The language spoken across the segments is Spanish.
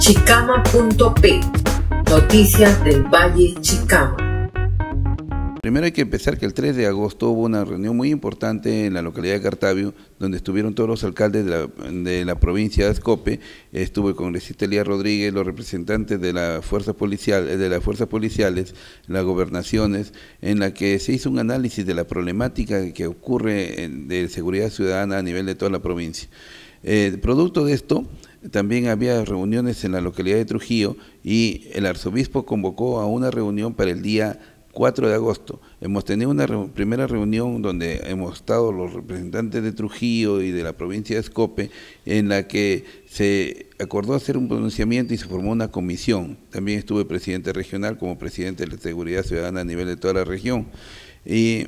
Chicama.p Noticias del Valle Chicama. Primero hay que empezar que el 3 de agosto hubo una reunión muy importante en la localidad de Cartavio, donde estuvieron todos los alcaldes de la, provincia de Ascope, estuvo el congresista Elías Rodríguez, los representantes de la fuerza policial, de las fuerzas policiales, las gobernaciones, en la que se hizo un análisis de la problemática que ocurre de seguridad ciudadana a nivel de toda la provincia. Eh, producto de esto, también había reuniones en la localidad de Trujillo y el arzobispo convocó a una reunión para el día 4 de agosto. Hemos tenido una primera reunión donde hemos estado los representantes de Trujillo y de la provincia de Escope, en la que se acordó hacer un pronunciamiento y se formó una comisión. También estuve presidente regional como presidente de la Seguridad Ciudadana a nivel de toda la región. Y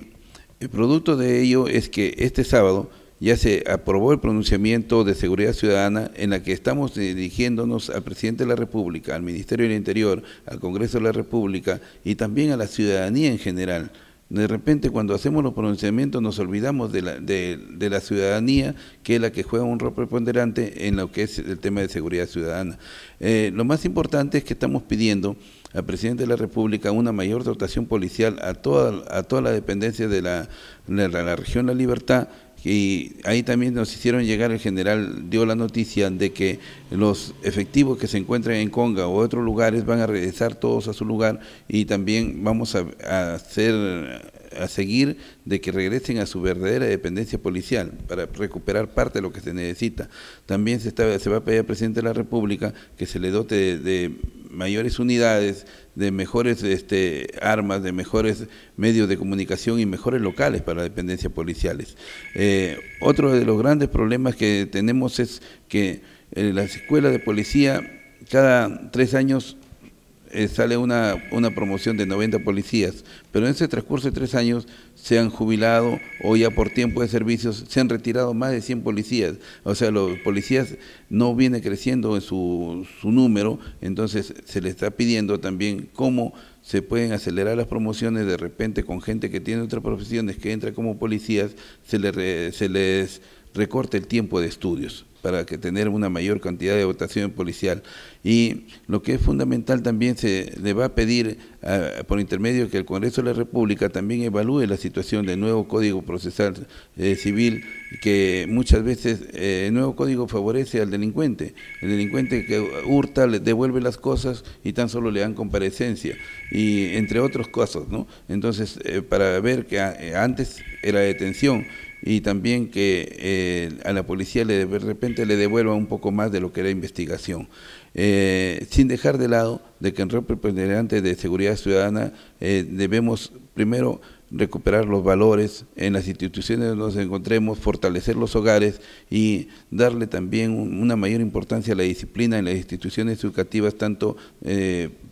el producto de ello es que este sábado ya se aprobó el pronunciamiento de seguridad ciudadana en la que estamos dirigiéndonos al presidente de la República, al Ministerio del Interior, al Congreso de la República y también a la ciudadanía en general. De repente cuando hacemos los pronunciamientos nos olvidamos de la, ciudadanía, que es la que juega un rol preponderante en lo que es el tema de seguridad ciudadana. Eh, lo más importante es que estamos pidiendo al presidente de la República una mayor dotación policial a toda, a toda la dependencia de la, de la región La Libertad y ahí también nos hicieron llegar, el general dio la noticia de que los efectivos que se encuentran en Conga o otros lugares van a regresar todos a su lugar y también vamos a, hacer a seguir de que regresen a su verdadera dependencia policial para recuperar parte de lo que se necesita. También se, está, se va a pedir al presidente de la República que se le dote de mayores unidades, de mejores este, armas, de mejores medios de comunicación y mejores locales para dependencias policiales. Eh, otro de los grandes problemas que tenemos es que eh, las escuelas de policía cada tres años eh, sale una, una promoción de 90 policías, pero en ese transcurso de tres años se han jubilado o ya por tiempo de servicios se han retirado más de 100 policías. O sea, los policías no viene creciendo en su, su número, entonces se le está pidiendo también cómo se pueden acelerar las promociones de repente con gente que tiene otras profesiones que entra como policías, se, le, se les ...recorte el tiempo de estudios para que tener una mayor cantidad de votación policial. Y lo que es fundamental también se le va a pedir ah, por intermedio que el Congreso de la República también evalúe la situación del nuevo Código Procesal eh, Civil, que muchas veces eh, el nuevo Código favorece al delincuente. El delincuente que hurta, le devuelve las cosas y tan solo le dan comparecencia, y entre otros casos. ¿no? Entonces, eh, para ver que ah, antes era detención y también que eh, a la policía le, de repente le devuelva un poco más de lo que era investigación. Eh, sin dejar de lado de que en preponderante de seguridad ciudadana eh, debemos primero recuperar los valores en las instituciones donde nos encontremos, fortalecer los hogares y darle también una mayor importancia a la disciplina en las instituciones educativas, tanto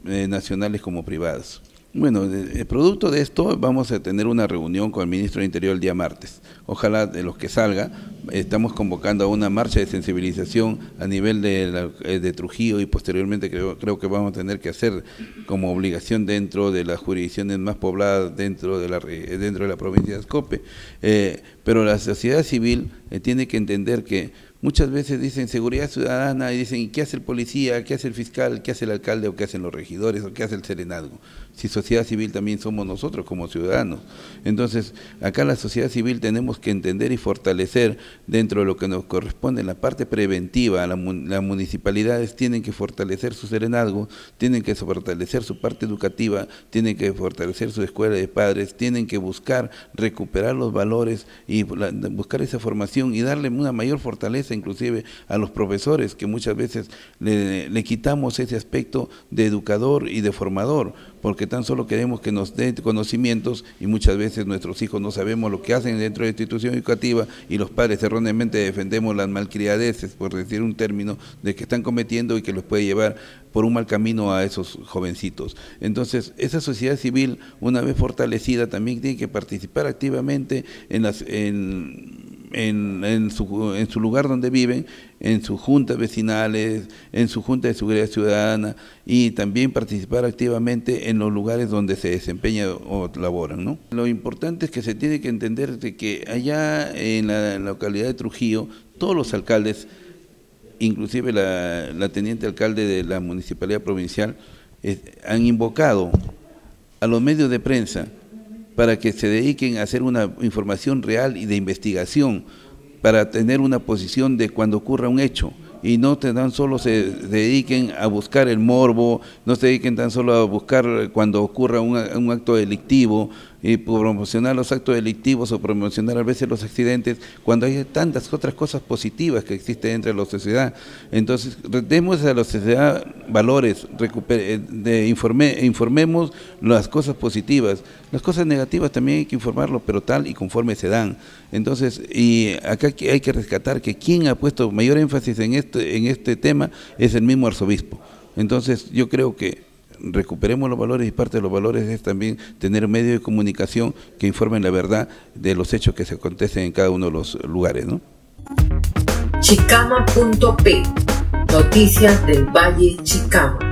nacionales como privadas. Bueno, eh, producto de esto vamos a tener una reunión con el ministro del Interior el día martes. Ojalá de los que salga, estamos convocando a una marcha de sensibilización a nivel de, eh, Trujillo y posteriormente creo, creo, que vamos a tener que hacer como obligación dentro de las jurisdicciones más pobladas dentro de la, dentro de la provincia de Escope. Eh, pero la sociedad civil eh, tiene que entender que muchas veces dicen seguridad ciudadana y dicen, ¿y qué hace el policía? ¿Qué hace el fiscal? ¿Qué hace el alcalde? ¿O qué hacen los regidores? ¿O qué hace el serenazgo? Si sociedad civil también somos nosotros como ciudadanos. Entonces, acá la sociedad civil tenemos que entender y fortalecer dentro de lo que nos corresponde la parte preventiva. las municipalidades tienen que fortalecer su serenazgo, tienen que fortalecer su parte educativa, tienen que fortalecer su escuela de padres, tienen que buscar recuperar los valores y buscar esa formación y darle una mayor fortaleza inclusive a los profesores, que muchas veces le, quitamos ese aspecto de educador y de formador, porque tan solo queremos que nos den conocimientos y muchas veces nuestros hijos no sabemos lo que hacen dentro de la institución educativa y los padres erróneamente defendemos las malcriadeces, por decir un término, de que están cometiendo y que los puede llevar por un mal camino a esos jovencitos. Entonces, esa sociedad civil, una vez fortalecida, también tiene que participar activamente en las... En, en, su, lugar donde viven, en sus juntas vecinales, en su junta de seguridad ciudadana y también participar activamente en los lugares donde se desempeña o laboran. Lo importante es que se tiene que entender de que allá en la localidad de Trujillo todos los alcaldes, inclusive la, teniente alcalde de la municipalidad provincial, eh, han invocado a los medios de prensa para que se dediquen a hacer una información real y de investigación, para tener una posición de cuando ocurra un hecho y no tan solo se dediquen a buscar el morbo, no se dediquen tan solo a buscar cuando ocurra un, un acto delictivo, y promocionar los actos delictivos o promocionar a veces los accidentes cuando hay tantas otras cosas positivas que existen entre la sociedad. Entonces, demos a la sociedad valores, eh, de, informe, informemos las cosas positivas. Las cosas negativas también hay que informarlo, pero tal y conforme se dan. Entonces, y acá hay que rescatar que quien ha puesto mayor énfasis en este, en este tema es el mismo arzobispo. Entonces, yo creo que recuperemos los valores y parte de los valores es también tener medios de comunicación que informen la verdad de los hechos que se acontecen en cada uno de los lugares. Chicama.p Noticias del Valle Chicama.